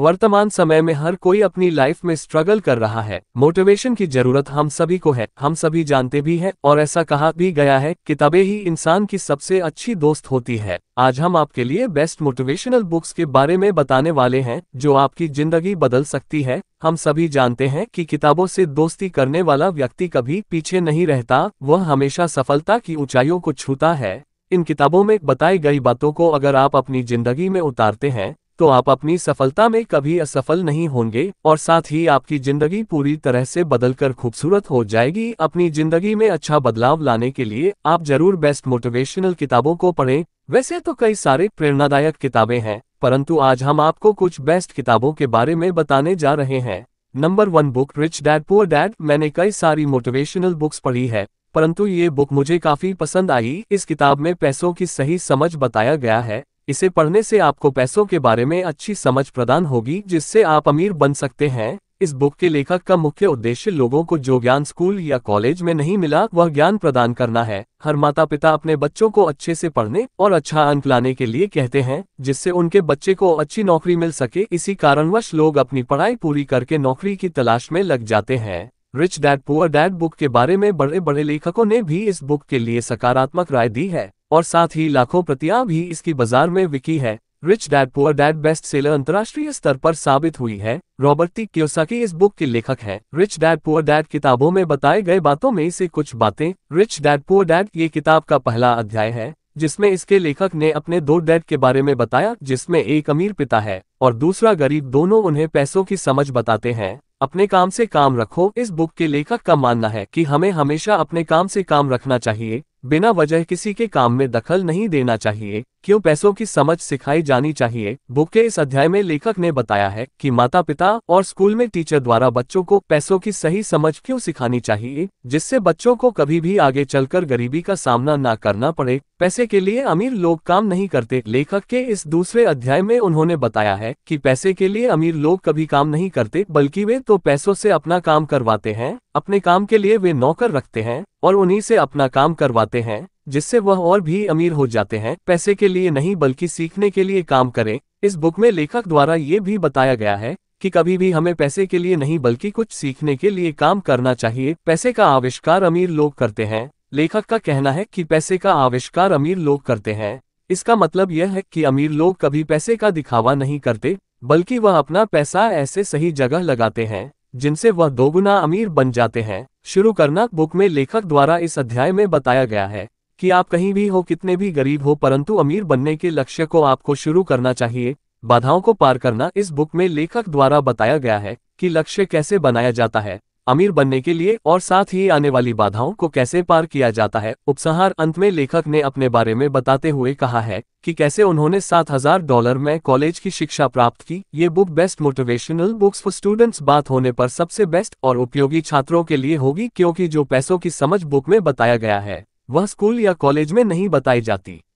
वर्तमान समय में हर कोई अपनी लाइफ में स्ट्रगल कर रहा है मोटिवेशन की जरूरत हम सभी को है हम सभी जानते भी हैं और ऐसा कहा भी गया है कि तबे ही इंसान की सबसे अच्छी दोस्त होती है आज हम आपके लिए बेस्ट मोटिवेशनल बुक्स के बारे में बताने वाले हैं जो आपकी जिंदगी बदल सकती है हम सभी जानते हैं कि किताबों से दोस्ती करने वाला व्यक्ति कभी पीछे नहीं रहता वह हमेशा सफलता की ऊंचाइयों को छूता है इन किताबों में बताई गई बातों को अगर आप अपनी जिंदगी में उतारते हैं तो आप अपनी सफलता में कभी असफल नहीं होंगे और साथ ही आपकी जिंदगी पूरी तरह से बदलकर खूबसूरत हो जाएगी अपनी जिंदगी में अच्छा बदलाव लाने के लिए आप जरूर बेस्ट मोटिवेशनल किताबों को पढ़ें वैसे तो कई सारे प्रेरणादायक किताबें हैं परंतु आज हम आपको कुछ बेस्ट किताबों के बारे में बताने जा रहे हैं number one book rich dad poor dad मैंने कई सारी मोटिवेशनल बुक्स पढ़ी है परंतु ये बुक मुझे काफी पसंद आई इस किताब में पैसों की सही समझ बताया गया है इसे पढ़ने से आपको पैसों के बारे में अच्छी समझ प्रदान होगी जिससे आप अमीर बन सकते हैं इस बुक के लेखक का मुख्य उद्देश्य लोगों को जो ज्ञान स्कूल या कॉलेज में नहीं मिला वह ज्ञान प्रदान करना है हर माता पिता अपने बच्चों को अच्छे से पढ़ने और अच्छा अंक लाने के लिए कहते हैं जिससे उनके बच्चे को अच्छी नौकरी मिल सके इसी कारणवश लोग अपनी पढ़ाई पूरी करके नौकरी की तलाश में लग जाते हैं rich dad poor dad book के बारे में बड़े बड़े लेखकों ने भी इस बुक के लिए सकारात्मक राय दी है और साथ ही लाखों प्रतियां भी इसकी बाजार में विकी है rich dad poor dad best seller अंतर्राष्ट्रीय स्तर पर साबित हुई है रॉबर्ट टी क्योसाकी इस बुक के लेखक हैं रिच डैड पुअर डैड किताबों में बताए गए बातों में से कुछ बातें रिच डैड पुअर डैड ये किताब का पहला अध्याय है जिसमें इसके लेखक ने अपने दो डैड के बारे में बताया जिसमें एक अमीर पिता है और दूसरा गरीब दोनों उन्हें पैसों की समझ बताते हैं अपने काम से काम रखो इस बुक के लेखक का मानना है कि हमें हमेशा अपने काम से काम रखना चाहिए बिना वजह किसी के काम में दखल नहीं देना चाहिए क्यों पैसों की समझ सिखाई जानी चाहिए बुक के इस अध्याय में लेखक ने बताया है कि माता पिता और स्कूल में टीचर द्वारा बच्चों को पैसों की सही समझ क्यों सिखानी चाहिए जिससे बच्चों को कभी भी आगे चलकर गरीबी का सामना ना करना पड़े पैसे के लिए अमीर लोग काम नहीं करते लेखक के इस दूसरे अध्याय में उन्होंने बताया है कि पैसे के लिए अमीर लोग कभी काम नहीं करते बल्कि वे तो पैसों से अपना काम करवाते हैं अपने काम के लिए वे नौकर रखते हैं और उन्हीं से अपना काम करवाते हैं जिससे वह और भी अमीर हो जाते हैं पैसे के लिए नहीं बल्कि सीखने के लिए काम करें इस बुक में लेखक द्वारा ये भी बताया गया है कि कभी भी हमें पैसे के लिए नहीं बल्कि कुछ सीखने के लिए काम करना चाहिए पैसे का आविष्कार अमीर लोग करते हैं लेखक का कहना है कि पैसे का आविष्कार अमीर लोग करते हैं इसका मतलब यह है कि अमीर लोग कभी पैसे का दिखावा नहीं करते बल्कि वह अपना पैसा ऐसे सही जगह लगाते हैं जिनसे वह दोगुना अमीर बन जाते हैं शुरू करना बुक में लेखक द्वारा इस अध्याय में बताया गया है कि आप कहीं भी हो कितने भी गरीब हो परंतु अमीर बनने के लक्ष्य को आपको शुरू करना चाहिए बाधाओं को पार करना इस बुक में लेखक द्वारा बताया गया है कि लक्ष्य कैसे बनाया जाता है अमीर बनने के लिए और साथ ही आने वाली बाधाओं को कैसे पार किया जाता है उपसंहार अंत में लेखक ने अपने बारे में बताते हुए कहा है कि कैसे उन्होंने सात हजार डॉलर में कॉलेज की शिक्षा प्राप्त की ये book best motivational books for students बात होने पर सबसे बेस्ट और उपयोगी छात्रों के लिए होगी क्योंकि जो पैसों की समझ बुक में बताया गया है वह स्कूल या कॉलेज में नहीं बताई जाती